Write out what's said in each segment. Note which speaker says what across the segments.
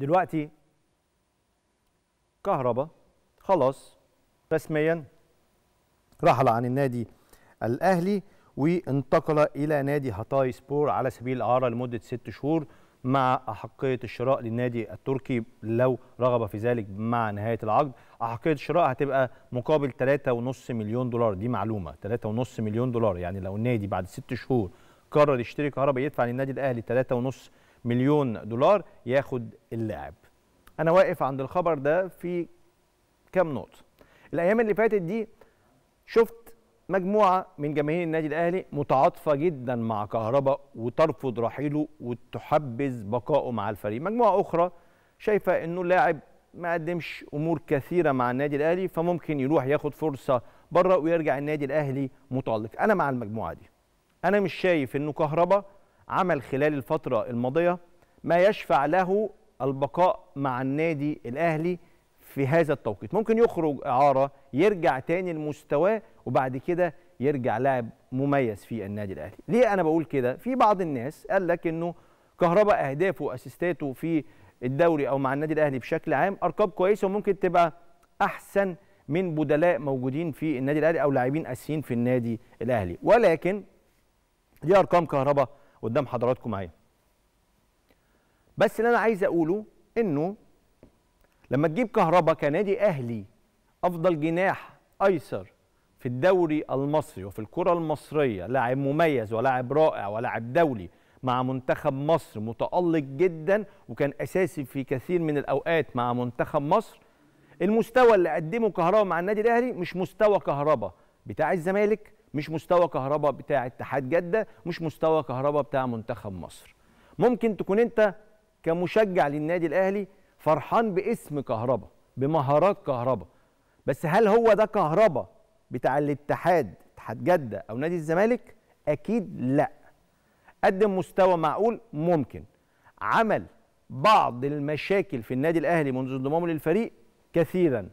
Speaker 1: دلوقتي كهربا خلاص رسميا رحل عن النادي الاهلي وانتقل الى نادي هاتاي سبور على سبيل الاعاره لمده ست شهور مع احقيه الشراء للنادي التركي لو رغب في ذلك مع نهايه العقد احقيه الشراء هتبقى مقابل 3.5 مليون دولار دي معلومه 3.5 مليون دولار يعني لو النادي بعد ست شهور قرر يشتري كهربا يدفع للنادي الاهلي 3.5 مليون دولار ياخد اللاعب انا واقف عند الخبر ده في كام نقطه الايام اللي فاتت دي شفت مجموعه من جماهير النادي الاهلي متعاطفه جدا مع كهربا وترفض رحيله وتحبذ بقائه مع الفريق مجموعه اخرى شايفه انه لاعب ما قدمش امور كثيره مع النادي الاهلي فممكن يروح ياخد فرصه بره ويرجع النادي الاهلي متالق انا مع المجموعه دي انا مش شايف انه كهربا عمل خلال الفترة الماضية ما يشفع له البقاء مع النادي الأهلي في هذا التوقيت ممكن يخرج إعارة يرجع تاني لمستواه وبعد كده يرجع لاعب مميز في النادي الأهلي ليه أنا بقول كده في بعض الناس قال لك أنه كهرباء أهدافه وأسيستاته في الدوري أو مع النادي الأهلي بشكل عام أرقام كويسة وممكن تبقى أحسن من بدلاء موجودين في النادي الأهلي أو لاعبين أساسيين في النادي الأهلي ولكن دي أرقام كهرباء قدام حضراتكم معايا بس اللي انا عايز اقوله انه لما تجيب كهربا كنادي اهلي افضل جناح ايسر في الدوري المصري وفي الكره المصريه لاعب مميز ولاعب رائع ولاعب دولي مع منتخب مصر متالق جدا وكان اساسي في كثير من الاوقات مع منتخب مصر المستوى اللي قدمه كهربا مع النادي الاهلي مش مستوى كهربا بتاع الزمالك مش مستوى كهرباء بتاع اتحاد جده مش مستوى كهرباء بتاع منتخب مصر ممكن تكون انت كمشجع للنادي الاهلي فرحان باسم كهرباء بمهارات كهرباء بس هل هو ده كهرباء بتاع الاتحاد اتحاد جده او نادي الزمالك اكيد لا قدم مستوى معقول ممكن عمل بعض المشاكل في النادي الاهلي منذ انضمامه للفريق كثيرا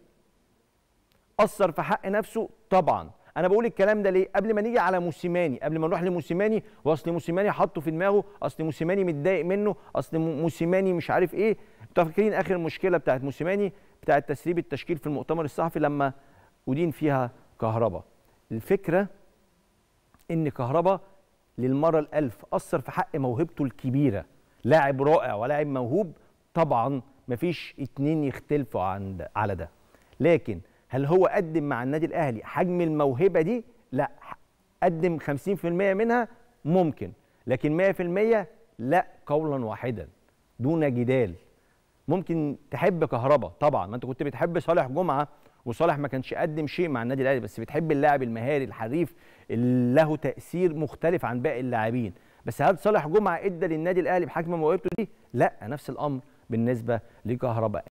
Speaker 1: اثر في حق نفسه طبعا انا بقول الكلام ده ليه قبل ما نيجي على موسيماني قبل ما نروح لموسيماني واصل موسيماني حطه في دماغه اصل موسيماني متضايق منه اصل موسيماني مش عارف ايه انتوا فاكرين اخر مشكله بتاعت موسيماني بتاعت تسريب التشكيل في المؤتمر الصحفي لما ادين فيها كهربا الفكره ان كهربا للمره الالف اثر في حق موهبته الكبيره لاعب رائع ولاعب موهوب طبعا مفيش اتنين يختلفوا عن على ده لكن هل هو قدم مع النادي الاهلي حجم الموهبه دي لا قدم 50% منها ممكن لكن 100% لا قولا واحدا دون جدال ممكن تحب كهربا طبعا ما انت كنت بتحب صالح جمعه وصالح ما كانش قدم شيء مع النادي الاهلي بس بتحب اللاعب المهاري الحريف اللي له تاثير مختلف عن باقي اللاعبين بس هل صالح جمعه ادى للنادي الاهلي بحجم موهبته دي لا نفس الامر بالنسبه لكهرباء